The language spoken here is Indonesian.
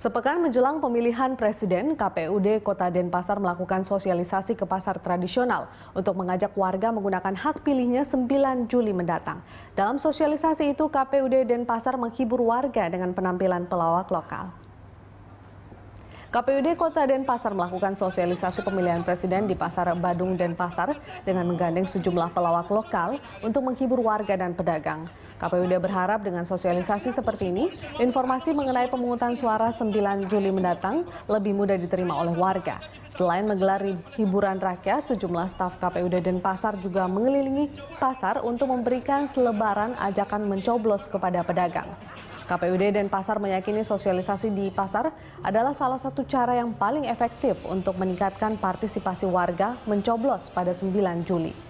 Sepekan menjelang pemilihan presiden, KPUD Kota Denpasar melakukan sosialisasi ke pasar tradisional untuk mengajak warga menggunakan hak pilihnya 9 Juli mendatang. Dalam sosialisasi itu, KPUD Denpasar menghibur warga dengan penampilan pelawak lokal. KPUD Kota Denpasar melakukan sosialisasi pemilihan presiden di Pasar Badung Denpasar dengan menggandeng sejumlah pelawak lokal untuk menghibur warga dan pedagang. KPUD berharap dengan sosialisasi seperti ini, informasi mengenai pemungutan suara 9 Juli mendatang lebih mudah diterima oleh warga. Selain menggelar hiburan rakyat, sejumlah staf KPUD Denpasar juga mengelilingi pasar untuk memberikan selebaran ajakan mencoblos kepada pedagang. KPUD dan Pasar meyakini sosialisasi di pasar adalah salah satu cara yang paling efektif untuk meningkatkan partisipasi warga mencoblos pada 9 Juli.